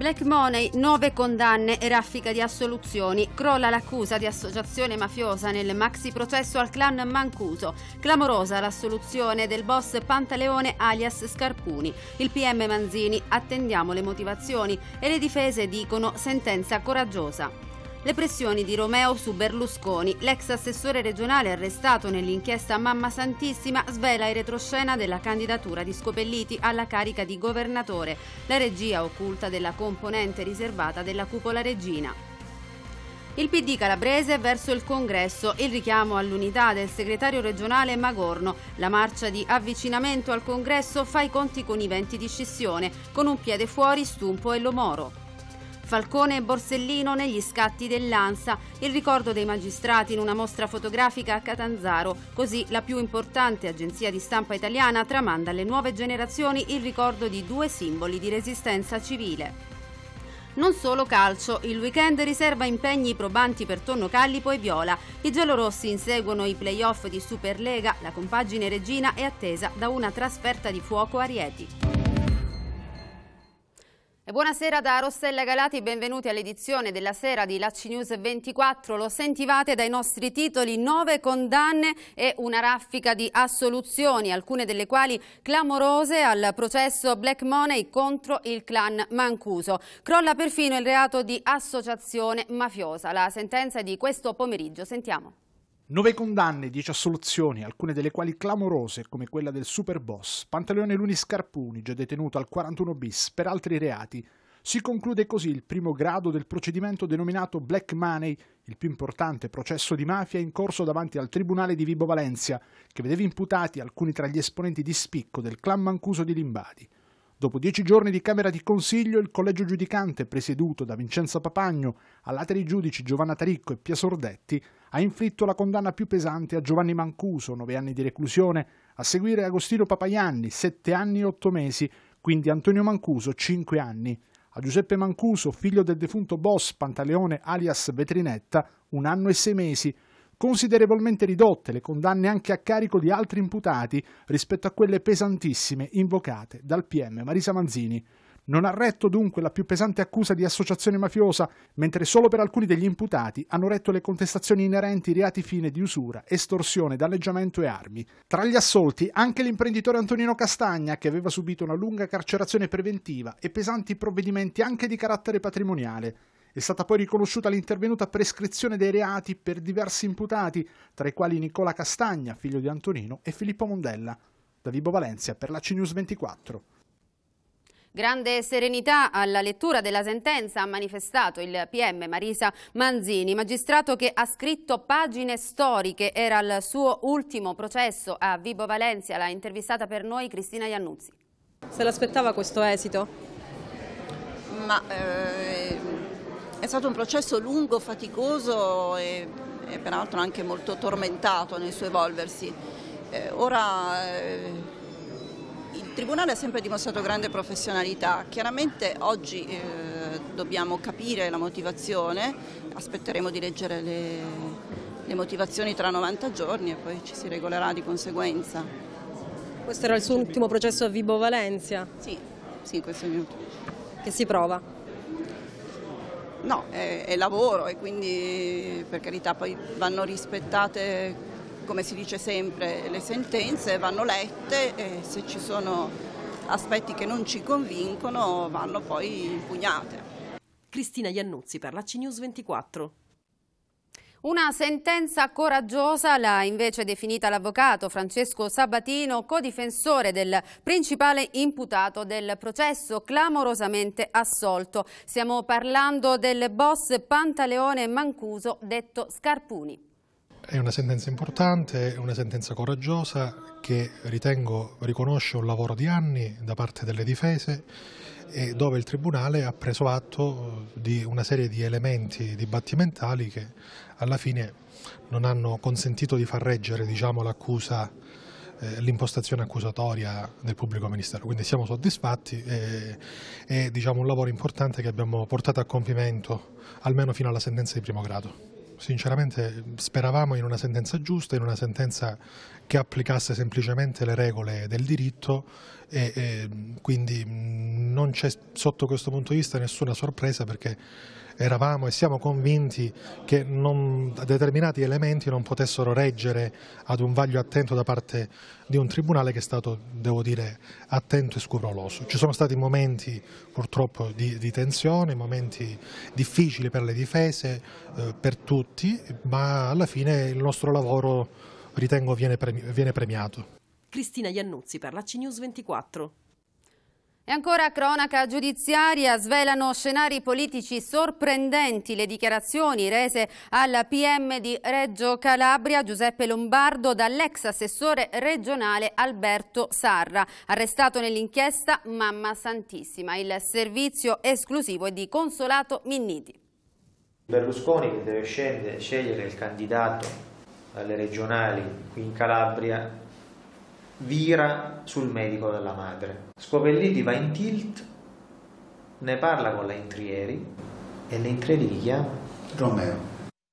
Black Money, nove condanne, e raffica di assoluzioni. Crolla l'accusa di associazione mafiosa nel maxi processo al clan Mancuso. Clamorosa l'assoluzione del boss Pantaleone alias Scarpuni. Il PM Manzini, attendiamo le motivazioni e le difese dicono sentenza coraggiosa le pressioni di Romeo su Berlusconi. L'ex assessore regionale arrestato nell'inchiesta Mamma Santissima svela in retroscena della candidatura di Scopelliti alla carica di governatore, la regia occulta della componente riservata della cupola regina. Il PD calabrese verso il congresso, il richiamo all'unità del segretario regionale Magorno, la marcia di avvicinamento al congresso fa i conti con i venti di scissione, con un piede fuori Stumpo e Lomoro. Falcone e Borsellino negli scatti dell'Ansa, il ricordo dei magistrati in una mostra fotografica a Catanzaro, così la più importante agenzia di stampa italiana tramanda alle nuove generazioni il ricordo di due simboli di resistenza civile. Non solo calcio, il weekend riserva impegni probanti per Tonno Callipo e Viola. I giallorossi inseguono i playoff di Superlega, la compagine regina è attesa da una trasferta di fuoco a Rieti. Buonasera da Rossella Galati, benvenuti all'edizione della sera di Lacci News 24. Lo sentivate dai nostri titoli, nove condanne e una raffica di assoluzioni, alcune delle quali clamorose al processo Black Money contro il clan Mancuso. Crolla perfino il reato di associazione mafiosa. La sentenza è di questo pomeriggio, sentiamo. Nove condanne, dieci assoluzioni, alcune delle quali clamorose, come quella del superboss Pantaleone Luni Scarpuni, già detenuto al 41 bis per altri reati, si conclude così il primo grado del procedimento denominato Black Money, il più importante processo di mafia in corso davanti al Tribunale di Vibo Valencia, che vedeva imputati alcuni tra gli esponenti di spicco del clan Mancuso di Limbadi. Dopo dieci giorni di Camera di Consiglio, il collegio giudicante, presieduto da Vincenzo Papagno, all'ateri giudici Giovanna Taricco e Pia Sordetti, ha inflitto la condanna più pesante a Giovanni Mancuso, nove anni di reclusione, a seguire Agostino Papaianni, sette anni e otto mesi, quindi Antonio Mancuso, cinque anni. A Giuseppe Mancuso, figlio del defunto boss Pantaleone alias Vetrinetta, un anno e sei mesi, considerevolmente ridotte le condanne anche a carico di altri imputati rispetto a quelle pesantissime invocate dal PM Marisa Manzini. Non ha retto dunque la più pesante accusa di associazione mafiosa, mentre solo per alcuni degli imputati hanno retto le contestazioni inerenti reati fine di usura, estorsione, danneggiamento e armi. Tra gli assolti anche l'imprenditore Antonino Castagna, che aveva subito una lunga carcerazione preventiva e pesanti provvedimenti anche di carattere patrimoniale. È stata poi riconosciuta l'intervenuta prescrizione dei reati per diversi imputati, tra i quali Nicola Castagna, figlio di Antonino, e Filippo Mondella. Da Vibo Valencia per la CNews 24. Grande serenità alla lettura della sentenza ha manifestato il PM Marisa Manzini, magistrato che ha scritto pagine storiche, era il suo ultimo processo a Vibo Valencia, l'ha intervistata per noi Cristina Iannuzzi. Se l'aspettava questo esito? Ma eh, è stato un processo lungo, faticoso e, e peraltro anche molto tormentato nel suo evolversi. Eh, ora eh, il Tribunale ha sempre dimostrato grande professionalità, chiaramente oggi eh, dobbiamo capire la motivazione, aspetteremo di leggere le, le motivazioni tra 90 giorni e poi ci si regolerà di conseguenza. Questo era il suo ultimo processo a Vibo Valencia? Sì, sì questo è il mio ultimo. Che si prova? No, è, è lavoro e quindi per carità poi vanno rispettate come si dice sempre le sentenze, vanno lette e se ci sono aspetti che non ci convincono vanno poi impugnate. Cristina Iannuzzi per la CNews 24. Una sentenza coraggiosa l'ha invece definita l'avvocato Francesco Sabatino, codifensore del principale imputato del processo, clamorosamente assolto. Stiamo parlando del boss Pantaleone Mancuso, detto Scarpuni. È una sentenza importante, una sentenza coraggiosa che ritengo riconosce un lavoro di anni da parte delle difese e dove il Tribunale ha preso atto di una serie di elementi dibattimentali che alla fine non hanno consentito di far reggere diciamo, eh, l'impostazione accusatoria del pubblico ministero. Quindi siamo soddisfatti e è diciamo, un lavoro importante che abbiamo portato a compimento almeno fino alla sentenza di primo grado. Sinceramente speravamo in una sentenza giusta, in una sentenza che applicasse semplicemente le regole del diritto e, e quindi mm, non c'è sotto questo punto di vista nessuna sorpresa perché eravamo e siamo convinti che non, determinati elementi non potessero reggere ad un vaglio attento da parte di un tribunale che è stato, devo dire, attento e scrupoloso. Ci sono stati momenti purtroppo di, di tensione, momenti difficili per le difese, eh, per tutti, ma alla fine il nostro lavoro ritengo viene, premi viene premiato. Cristina Iannuzzi per la CNews 24. E ancora cronaca giudiziaria, svelano scenari politici sorprendenti le dichiarazioni rese al PM di Reggio Calabria Giuseppe Lombardo dall'ex assessore regionale Alberto Sarra, arrestato nell'inchiesta Mamma Santissima. Il servizio esclusivo è di Consolato Minniti. Berlusconi che deve scegliere il candidato alle regionali qui in Calabria vira sul medico della madre. Scopelliti va in tilt, ne parla con la l'Entrieri e l'Entrieri chi chiama? Romeo.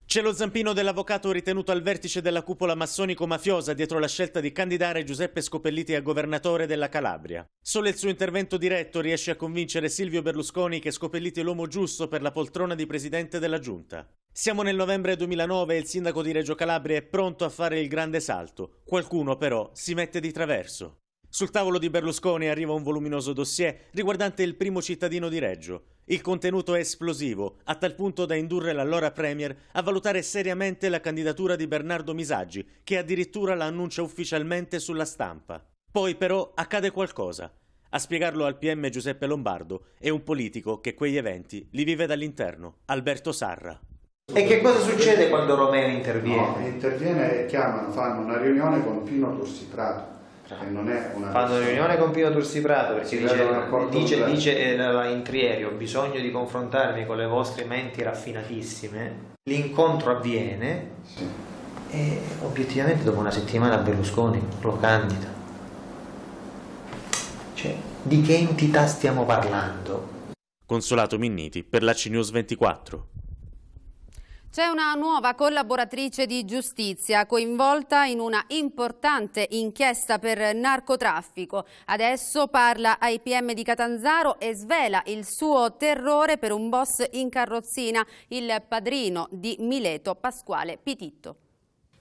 C'è lo zampino dell'avvocato ritenuto al vertice della cupola massonico-mafiosa dietro la scelta di candidare Giuseppe Scopelliti a governatore della Calabria. Solo il suo intervento diretto riesce a convincere Silvio Berlusconi che Scopelliti è l'uomo giusto per la poltrona di presidente della giunta. Siamo nel novembre 2009 e il sindaco di Reggio Calabria è pronto a fare il grande salto. Qualcuno però si mette di traverso. Sul tavolo di Berlusconi arriva un voluminoso dossier riguardante il primo cittadino di Reggio. Il contenuto è esplosivo, a tal punto da indurre l'allora Premier a valutare seriamente la candidatura di Bernardo Misaggi, che addirittura la annuncia ufficialmente sulla stampa. Poi però accade qualcosa. A spiegarlo al PM Giuseppe Lombardo è un politico che quegli eventi li vive dall'interno, Alberto Sarra. E che cosa succede quando Romeo interviene? No, interviene e chiamano, fanno una riunione con Pino Prato. non è una Fanno una riunione con Pino Tursiprato perché dice, dice, dice eh, in Trieri ho bisogno di confrontarmi con le vostre menti raffinatissime. L'incontro avviene sì. e obiettivamente dopo una settimana Berlusconi lo candida. Cioè, di che entità stiamo parlando? Consolato Minniti per la CNews 24. C'è una nuova collaboratrice di giustizia coinvolta in una importante inchiesta per narcotraffico. Adesso parla ai PM di Catanzaro e svela il suo terrore per un boss in carrozzina, il padrino di Mileto, Pasquale Pititto.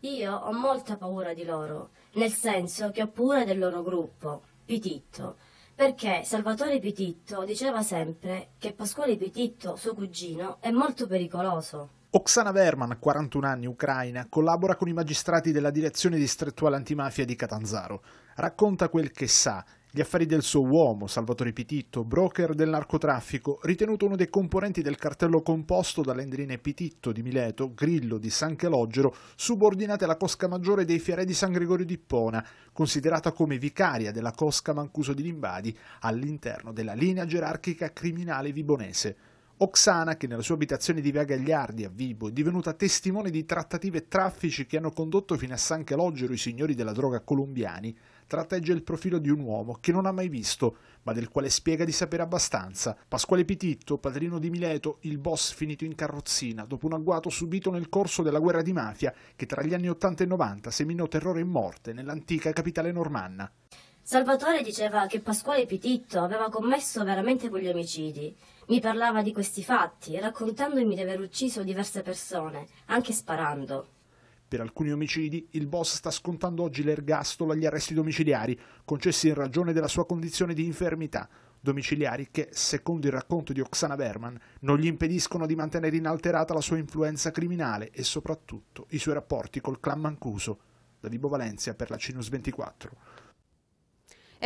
Io ho molta paura di loro, nel senso che ho paura del loro gruppo, Pititto, perché Salvatore Pititto diceva sempre che Pasquale Pititto, suo cugino, è molto pericoloso. Oksana Verman, 41 anni, ucraina, collabora con i magistrati della direzione distrettuale antimafia di Catanzaro. Racconta quel che sa, gli affari del suo uomo, Salvatore Pititto, broker del narcotraffico, ritenuto uno dei componenti del cartello composto dalle endrine Pititto di Mileto, Grillo di San Calogero, subordinate alla Cosca Maggiore dei Fiare di San Gregorio di Pona, considerata come vicaria della Cosca Mancuso di Limbadi all'interno della linea gerarchica criminale vibonese. Oksana, che nella sua abitazione di Via Gagliardi a Vibo è divenuta testimone di trattative e traffici che hanno condotto fino a San Calogero i signori della droga colombiani, tratteggia il profilo di un uomo che non ha mai visto, ma del quale spiega di sapere abbastanza. Pasquale Pititto, padrino di Mileto, il boss finito in carrozzina dopo un agguato subito nel corso della guerra di mafia che tra gli anni 80 e 90 seminò terrore e morte nell'antica capitale normanna. Salvatore diceva che Pasquale Pititto aveva commesso veramente quegli omicidi. Mi parlava di questi fatti, raccontandomi di aver ucciso diverse persone, anche sparando. Per alcuni omicidi il boss sta scontando oggi l'ergastolo agli arresti domiciliari, concessi in ragione della sua condizione di infermità. Domiciliari che, secondo il racconto di Oksana Berman, non gli impediscono di mantenere inalterata la sua influenza criminale e soprattutto i suoi rapporti col clan Mancuso. Da Vibo Valencia per la Cinus 24.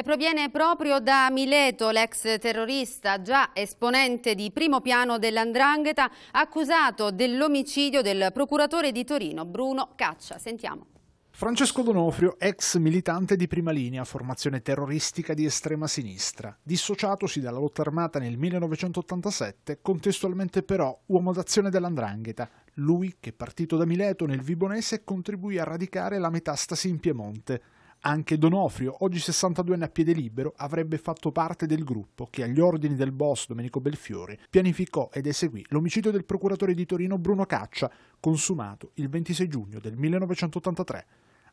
E proviene proprio da Mileto, l'ex terrorista, già esponente di primo piano dell'Andrangheta, accusato dell'omicidio del procuratore di Torino, Bruno Caccia. Sentiamo. Francesco Donofrio, ex militante di prima linea, formazione terroristica di estrema sinistra, dissociatosi dalla lotta armata nel 1987, contestualmente però uomo d'azione dell'Andrangheta, lui che partito da Mileto nel Vibonese contribuì a radicare la metastasi in Piemonte anche Donofrio, oggi 62enne a piede libero, avrebbe fatto parte del gruppo che agli ordini del boss Domenico Belfiore pianificò ed eseguì l'omicidio del procuratore di Torino Bruno Caccia, consumato il 26 giugno del 1983.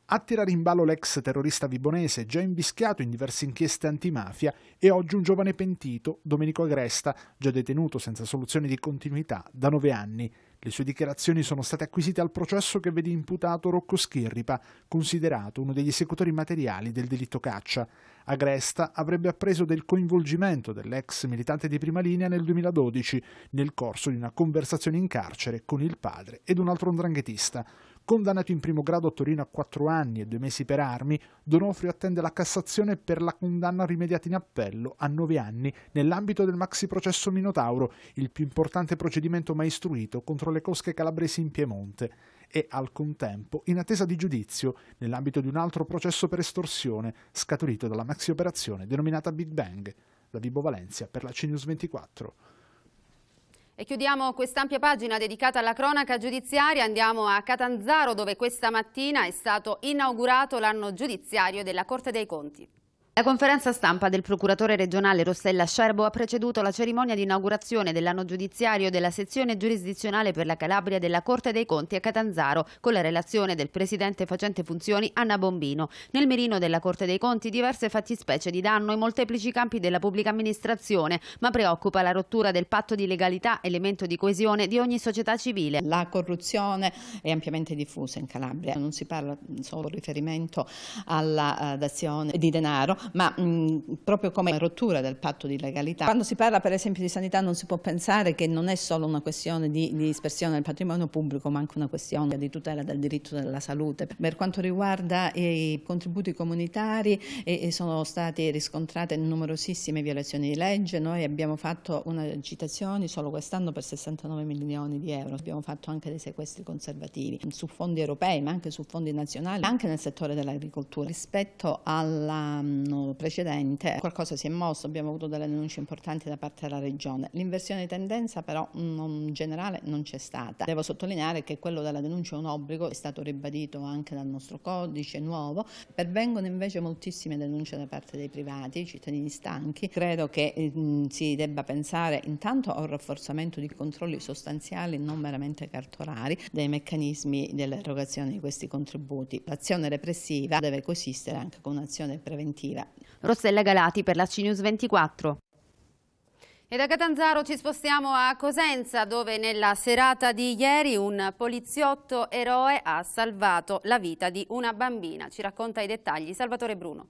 A tirare in ballo l'ex terrorista vibonese, già invischiato in diverse inchieste antimafia, è oggi un giovane pentito, Domenico Agresta, già detenuto senza soluzione di continuità da nove anni. Le sue dichiarazioni sono state acquisite al processo che vede imputato Rocco Schirripa, considerato uno degli esecutori materiali del delitto caccia. Agresta avrebbe appreso del coinvolgimento dell'ex militante di prima linea nel 2012 nel corso di una conversazione in carcere con il padre ed un altro ndranghetista. Condannato in primo grado a Torino a quattro anni e due mesi per armi, Donofrio attende la Cassazione per la condanna rimediata in appello a nove anni nell'ambito del maxi processo Minotauro, il più importante procedimento mai istruito contro le cosche calabresi in Piemonte e al contempo in attesa di giudizio nell'ambito di un altro processo per estorsione scaturito dalla maxi operazione denominata Big Bang. Da Vibo Valencia per la CNews 24. E chiudiamo quest'ampia pagina dedicata alla cronaca giudiziaria, andiamo a Catanzaro dove questa mattina è stato inaugurato l'anno giudiziario della Corte dei Conti. La conferenza stampa del procuratore regionale Rossella Scerbo ha preceduto la cerimonia di inaugurazione dell'anno giudiziario della sezione giurisdizionale per la Calabria della Corte dei Conti a Catanzaro, con la relazione del presidente facente funzioni Anna Bombino. Nel mirino della Corte dei Conti diverse fattispecie di danno in molteplici campi della pubblica amministrazione, ma preoccupa la rottura del patto di legalità, elemento di coesione di ogni società civile. La corruzione è ampiamente diffusa in Calabria, non si parla solo riferimento alla eh, dazione di denaro, ma mh, mm, proprio come rottura del patto di legalità. Quando si parla per esempio di sanità non si può pensare che non è solo una questione di, di dispersione del patrimonio pubblico, ma anche una questione di tutela del diritto della salute. Per quanto riguarda i contributi comunitari e, e sono state riscontrate numerosissime violazioni di legge, noi abbiamo fatto una citazione solo quest'anno per 69 milioni di euro, abbiamo fatto anche dei sequestri conservativi su fondi europei ma anche su fondi nazionali, anche nel settore dell'agricoltura. Rispetto alla mh, mm, l'anno precedente qualcosa si è mosso, abbiamo avuto delle denunce importanti da parte della Regione. L'inversione di tendenza però in generale non c'è stata. Devo sottolineare che quello della denuncia è un obbligo, è stato ribadito anche dal nostro codice nuovo. Pervengono invece moltissime denunce da parte dei privati, cittadini stanchi. Credo che mm, si debba pensare intanto a un rafforzamento di controlli sostanziali, non meramente cartolari, dei meccanismi dell'erogazione di questi contributi. L'azione repressiva deve coesistere anche con un'azione preventiva Rossella Galati per la CNews 24. E da Catanzaro ci spostiamo a Cosenza dove nella serata di ieri un poliziotto eroe ha salvato la vita di una bambina. Ci racconta i dettagli Salvatore Bruno.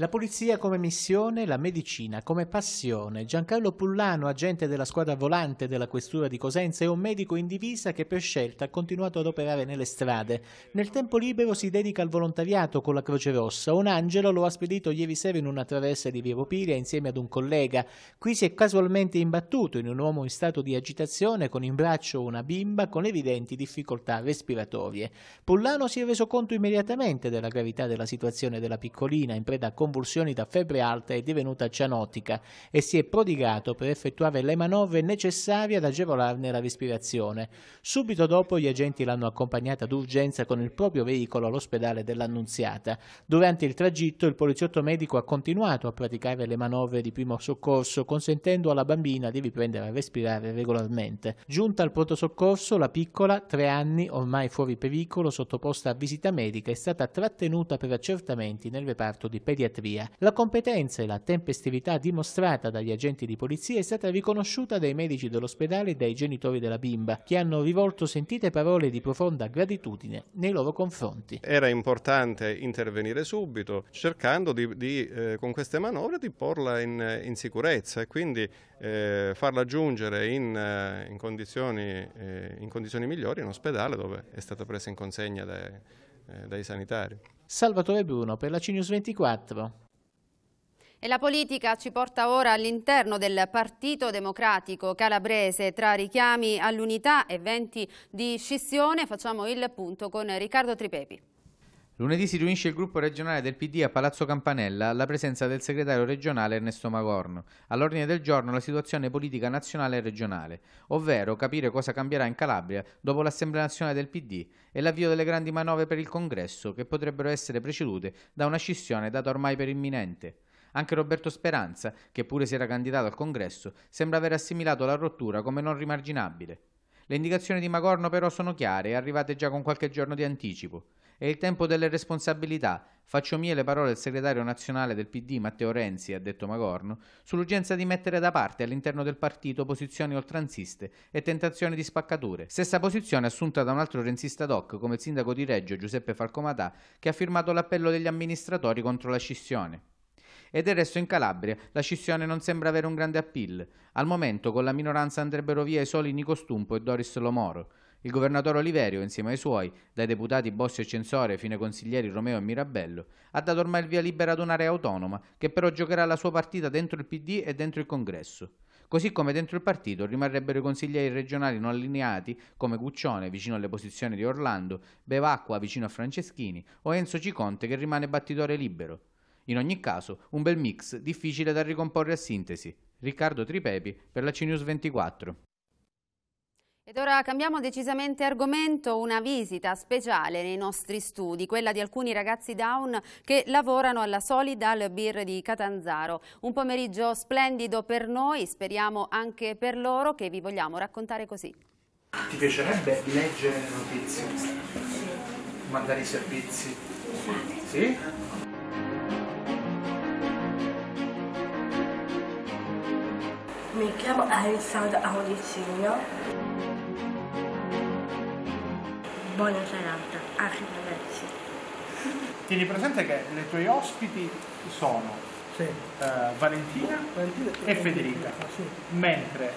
La polizia come missione, la medicina come passione. Giancarlo Pullano, agente della squadra volante della questura di Cosenza, è un medico in divisa che per scelta ha continuato ad operare nelle strade. Nel tempo libero si dedica al volontariato con la Croce Rossa. Un angelo lo ha spedito ieri sera in una traversa di Via Vopilia insieme ad un collega. Qui si è casualmente imbattuto in un uomo in stato di agitazione con in braccio una bimba con evidenti difficoltà respiratorie. Pullano si è reso conto immediatamente della gravità della situazione della piccolina in preda a convulsioni da febbre alta è divenuta cianotica e si è prodigato per effettuare le manovre necessarie ad agevolarne la respirazione. Subito dopo gli agenti l'hanno accompagnata d'urgenza con il proprio veicolo all'ospedale dell'Annunziata. Durante il tragitto il poliziotto medico ha continuato a praticare le manovre di primo soccorso consentendo alla bambina di riprendere a respirare regolarmente. Giunta al pronto soccorso la piccola, tre anni, ormai fuori pericolo, sottoposta a visita medica, è stata trattenuta per accertamenti nel reparto di pediatria psichiatria. La competenza e la tempestività dimostrata dagli agenti di polizia è stata riconosciuta dai medici dell'ospedale e dai genitori della bimba, che hanno rivolto sentite parole di profonda gratitudine nei loro confronti. Era importante intervenire subito, cercando di, di, eh, con queste manovre di porla in, in sicurezza e quindi eh, farla giungere in, eh, in, condizioni, eh, in, condizioni, migliori in ospedale dove è stata presa in consegna dai, eh, dai sanitari. Salvatore Bruno per la Cinius 24. E la politica ci porta ora all'interno del Partito Democratico Calabrese. Tra richiami all'unità e venti di scissione facciamo il punto con Riccardo Tripepi. Lunedì si riunisce il gruppo regionale del PD a Palazzo Campanella alla presenza del segretario regionale Ernesto Magorno. All'ordine del giorno la situazione politica nazionale e regionale, ovvero capire cosa cambierà in Calabria dopo l'Assemblea nazionale del PD e l'avvio delle grandi manovre per il congresso che potrebbero essere precedute da una scissione data ormai per imminente. Anche Roberto Speranza, che pure si era candidato al congresso, sembra aver assimilato la rottura come non rimarginabile. Le indicazioni di Magorno però sono chiare e arrivate già con qualche giorno di anticipo. È il tempo delle responsabilità. Faccio mie le parole del segretario nazionale del PD Matteo Renzi, ha detto Magorno, sull'urgenza di mettere da parte all'interno del partito posizioni oltranziste e tentazioni di spaccature. Stessa posizione assunta da un altro renzista doc come il sindaco di Reggio Giuseppe Falcomatà, che ha firmato l'appello degli amministratori contro la scissione e del resto in Calabria la scissione non sembra avere un grande appeal. Al momento con la minoranza andrebbero via i soli Nico Stumpo e Doris Lomoro. Il governatore Oliverio, insieme ai suoi, dai deputati Bossi e Censore fino ai consiglieri Romeo e Mirabello, ha dato ormai il via libera ad un'area autonoma che però giocherà la sua partita dentro il PD e dentro il Congresso. Così come dentro il partito rimarrebbero i consiglieri regionali non allineati come Guccione vicino alle posizioni di Orlando, Bevacqua vicino a Franceschini o Enzo Ciconte che rimane battitore libero. In ogni caso, un bel mix difficile da ricomporre a sintesi. Riccardo Tripepi per la CNews 24. Ed ora cambiamo decisamente argomento, una visita speciale nei nostri studi, quella di alcuni ragazzi down che lavorano alla Solidal Beer di Catanzaro. Un pomeriggio splendido per noi, speriamo anche per loro che vi vogliamo raccontare così. Ti piacerebbe leggere le notizie, mandare i servizi? Sì? Mi chiamo Alessandro Audicino. Buona serata, arrivederci. Tieni presente che le tue ospiti sono sì. eh, Valentina, Valentina, e Federica, sì. mentre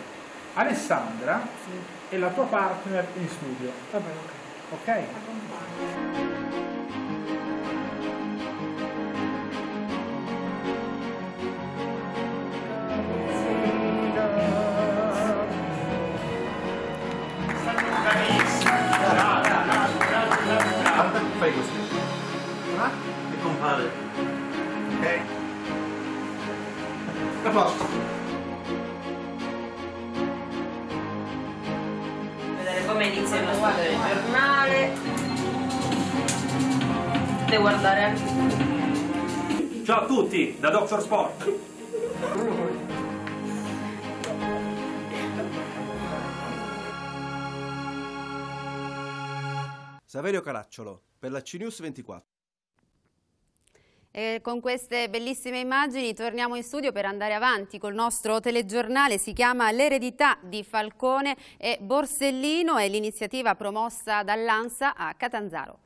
Alessandra sì. è la tua partner in studio. Va bene, ok. okay? compare. Ok? A posto. Vedere come iniziano a studiare giornale. Devo guardare eh. Ciao a tutti, da Doctor Sport. Saverio Caracciolo, per la CNews 24. E con queste bellissime immagini torniamo in studio per andare avanti col nostro telegiornale, si chiama L'eredità di Falcone e Borsellino, è l'iniziativa promossa dall'ANSA a Catanzaro.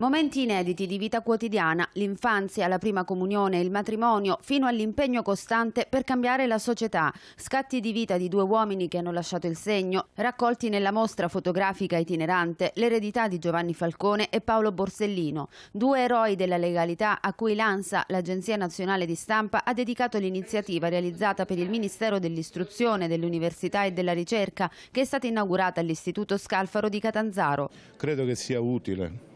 Momenti inediti di vita quotidiana, l'infanzia, la prima comunione, il matrimonio, fino all'impegno costante per cambiare la società, scatti di vita di due uomini che hanno lasciato il segno, raccolti nella mostra fotografica itinerante L'eredità di Giovanni Falcone e Paolo Borsellino, due eroi della legalità a cui l'ANSA, l'Agenzia Nazionale di Stampa, ha dedicato l'iniziativa realizzata per il Ministero dell'Istruzione, dell'Università e della Ricerca, che è stata inaugurata all'Istituto Scalfaro di Catanzaro. Credo che sia utile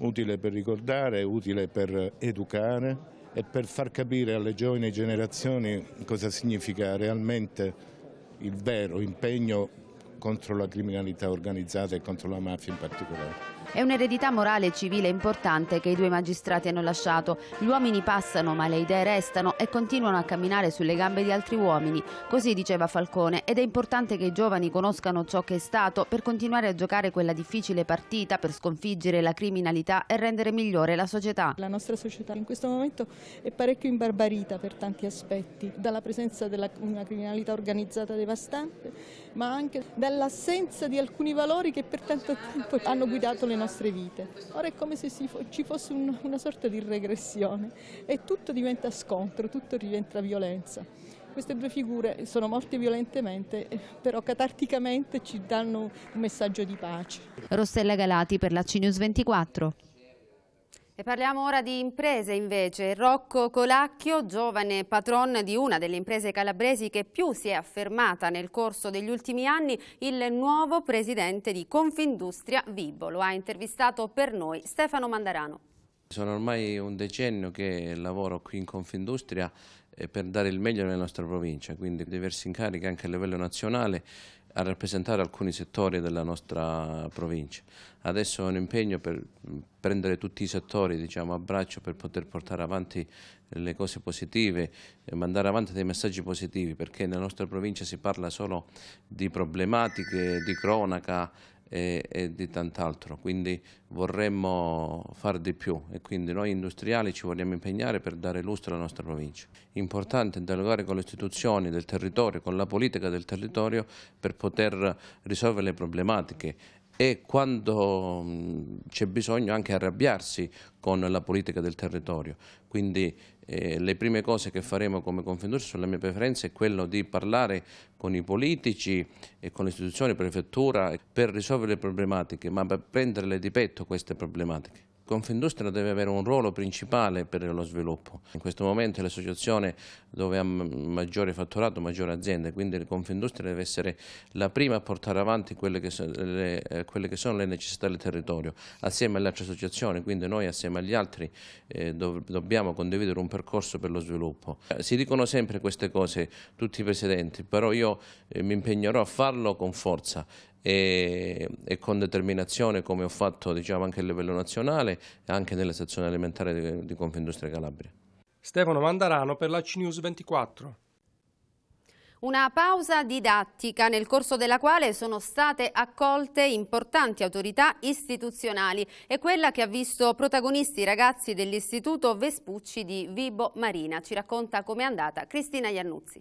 utile per ricordare, utile per educare e per far capire alle giovani generazioni cosa significa realmente il vero impegno contro la criminalità organizzata e contro la mafia in particolare. È un'eredità morale e civile importante che i due magistrati hanno lasciato. Gli uomini passano, ma le idee restano e continuano a camminare sulle gambe di altri uomini. Così diceva Falcone, ed è importante che i giovani conoscano ciò che è stato per continuare a giocare quella difficile partita per sconfiggere la criminalità e rendere migliore la società. La nostra società in questo momento è parecchio imbarbarita per tanti aspetti, dalla presenza di una criminalità organizzata devastante, ma anche dall'assenza di alcuni valori che per tanto tempo hanno guidato le nostre vite. Ora è come se ci fosse un, una sorta di regressione e tutto diventa scontro, tutto diventa violenza. Queste due figure sono morte violentemente, però catarticamente ci danno un messaggio di pace. Rossella Galati per la CNews 24. E parliamo ora di imprese invece. Rocco Colacchio, giovane patron di una delle imprese calabresi che più si è affermata nel corso degli ultimi anni, il nuovo presidente di Confindustria Vibo. Lo ha intervistato per noi Stefano Mandarano. Sono ormai un decennio che lavoro qui in Confindustria eh, per dare il meglio nella nostra provincia, quindi diversi incarichi anche a livello nazionale a rappresentare alcuni settori della nostra provincia. Adesso è un impegno per mm, prendere tutti i settori diciamo, a braccio per poter portare avanti le cose positive, eh, mandare avanti dei messaggi positivi perché nella nostra provincia si parla solo di problematiche, di cronaca, e, e di tant'altro, quindi vorremmo fare di più e quindi noi industriali ci vogliamo impegnare per dare lustro alla nostra provincia. Importante dialogare con le istituzioni del territorio, con la politica del territorio per poter risolvere le problematiche e quando mm, c'è bisogno anche arrabbiarsi con la politica del territorio. Quindi eh, le prime cose che faremo come Confindustria sulla mia preferenza è quello di parlare con i politici e con le istituzioni, prefettura, per risolvere le problematiche, ma per prenderle di petto queste problematiche. Confindustria deve avere un ruolo principale per lo sviluppo. In questo momento è l'associazione dove ha maggiore fatturato, maggiore azienda, quindi Confindustria deve essere la prima a portare avanti quelle che, sono le, eh, quelle che sono le necessità del territorio, assieme alle altre associazioni, quindi noi assieme agli altri eh, do, dobbiamo condividere un percorso per lo sviluppo. Eh, si dicono sempre queste cose tutti i presidenti, però io eh, mi impegnerò a farlo con forza e, e, con determinazione come ho fatto diciamo, anche a livello nazionale e anche nella sezione alimentare di, di Confindustria Calabria. Stefano Mandarano per la CNews 24. Una pausa didattica nel corso della quale sono state accolte importanti autorità istituzionali e quella che ha visto protagonisti i ragazzi dell'Istituto Vespucci di Vibo Marina. Ci racconta com'è andata Cristina Iannuzzi.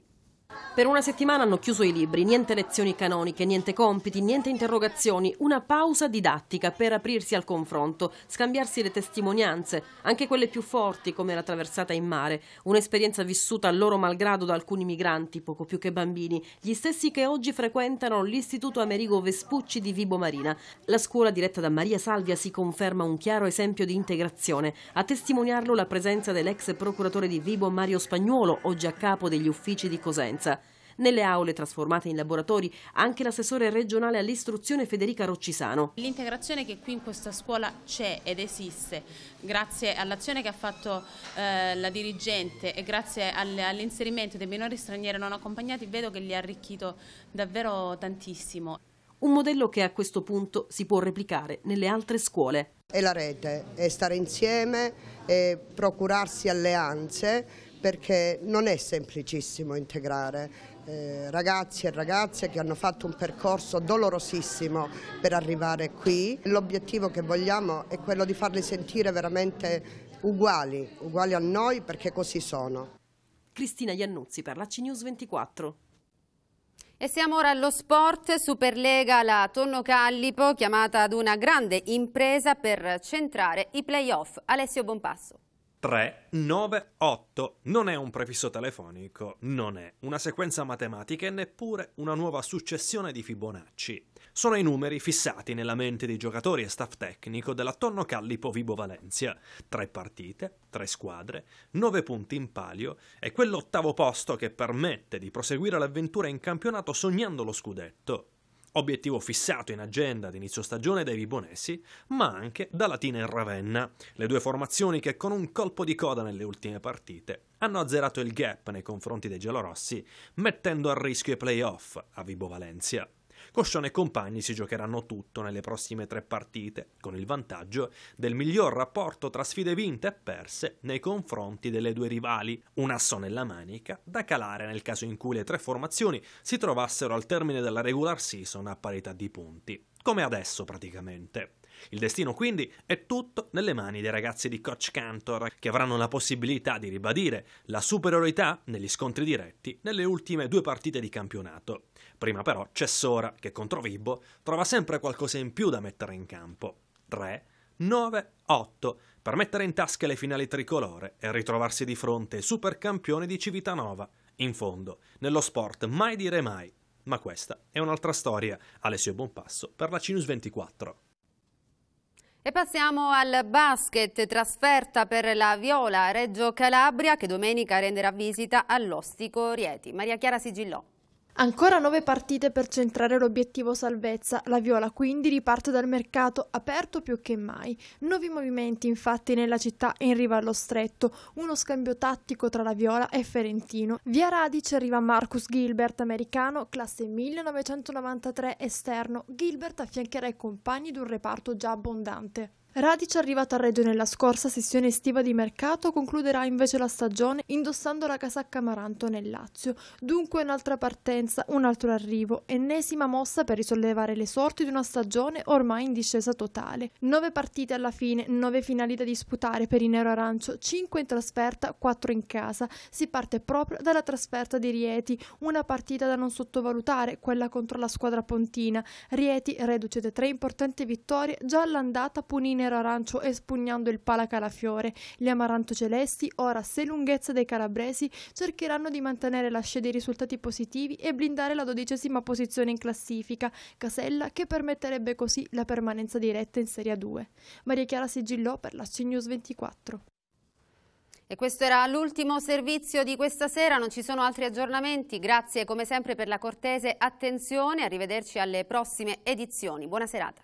Per una settimana hanno chiuso i libri, niente lezioni canoniche, niente compiti, niente interrogazioni, una pausa didattica per aprirsi al confronto, scambiarsi le testimonianze, anche quelle più forti come la traversata in mare, un'esperienza vissuta a loro malgrado da alcuni migranti, poco più che bambini, gli stessi che oggi frequentano l'Istituto Amerigo Vespucci di Vibo Marina. La scuola diretta da Maria Salvia si conferma un chiaro esempio di integrazione, a testimoniarlo la presenza dell'ex procuratore di Vibo Mario Spagnuolo, oggi a capo degli uffici di Cosenza. Vicenza. Nelle aule trasformate in laboratori anche l'assessore regionale all'istruzione Federica Roccisano. L'integrazione che qui in questa scuola c'è ed esiste grazie all'azione che ha fatto eh, la dirigente e grazie all'inserimento dei minori stranieri non accompagnati vedo che li ha arricchito davvero tantissimo. Un modello che a questo punto si può replicare nelle altre scuole. È la rete, è stare insieme, è procurarsi alleanze perché non è semplicissimo integrare eh, ragazzi e ragazze che hanno fatto un percorso dolorosissimo per arrivare qui. L'obiettivo che vogliamo è quello di farli sentire veramente uguali, uguali a noi perché così sono. Cristina Iannuzzi per la CNews 24. E siamo ora allo sport, Superlega la Tonno Callipo chiamata ad una grande impresa per centrare i playoff. Alessio Bonpasso. 398. Non è un prefisso telefonico, non è una sequenza matematica e neppure una nuova successione di Fibonacci. Sono i numeri fissati nella mente dei giocatori e staff tecnico della Tonno Callipo Vibo Valencia. Tre partite, tre squadre, nove punti in palio e quell'ottavo posto che permette di proseguire l'avventura in campionato sognando lo scudetto obiettivo fissato in agenda ad inizio stagione dai Vibonesi, ma anche da Latina e Ravenna, le due formazioni che con un colpo di coda nelle ultime partite hanno azzerato il gap nei confronti dei giallorossi, mettendo a rischio i playoff a Vibo Valencia. Coscione e compagni si giocheranno tutto nelle prossime tre partite, con il vantaggio del miglior rapporto tra sfide vinte e perse nei confronti delle due rivali, un asso nella manica da calare nel caso in cui le tre formazioni si trovassero al termine della regular season a parità di punti, come adesso praticamente. Il destino quindi è tutto nelle mani dei ragazzi di Coach Cantor, che avranno la possibilità di ribadire la superiorità negli scontri diretti nelle ultime due partite di campionato. Prima però c'è Sora, che contro Vibbo trova sempre qualcosa in più da mettere in campo. 3, 9, 8 per mettere in tasca le finali tricolore e ritrovarsi di fronte ai supercampioni di Civitanova. In fondo, nello sport mai dire mai, ma questa è un'altra storia. Alessio Bonpasso per la Cinus 24. E passiamo al basket, trasferta per la Viola Reggio Calabria che domenica renderà visita all'Ostico Rieti. Maria Chiara Sigillò. Ancora nove partite per centrare l'obiettivo salvezza. La Viola quindi riparte dal mercato aperto più che mai. Nuovi movimenti infatti nella città e in riva allo stretto. Uno scambio tattico tra la Viola e Ferentino. Via Radice arriva Marcus Gilbert, americano, classe 1993 esterno. Gilbert affiancherà i compagni di un reparto già abbondante. Radic, arrivato a Reggio nella scorsa sessione estiva di mercato, concluderà invece la stagione indossando la casacca amaranto nel Lazio. Dunque un'altra partenza, un altro arrivo, ennesima mossa per risollevare le sorti di una stagione ormai in discesa totale. Nove partite alla fine, nove finali da disputare per i nero-arancio, cinque in trasferta, quattro in casa. Si parte proprio dalla trasferta di Rieti, una partita da non sottovalutare, quella contro la squadra pontina. Rieti, reduce da tre importanti vittorie, già all'andata punì nero arancio espugnando il pala calafiore, gli amaranto celesti, ora se lunghezza dei calabresi, cercheranno di mantenere la scia dei risultati positivi e blindare la dodicesima posizione in classifica, casella che permetterebbe così la permanenza diretta in Serie 2. Maria Chiara sigillò per la C 24. E questo era l'ultimo servizio di questa sera, non ci sono altri aggiornamenti. Grazie come sempre per la cortese attenzione, arrivederci alle prossime edizioni. Buona serata.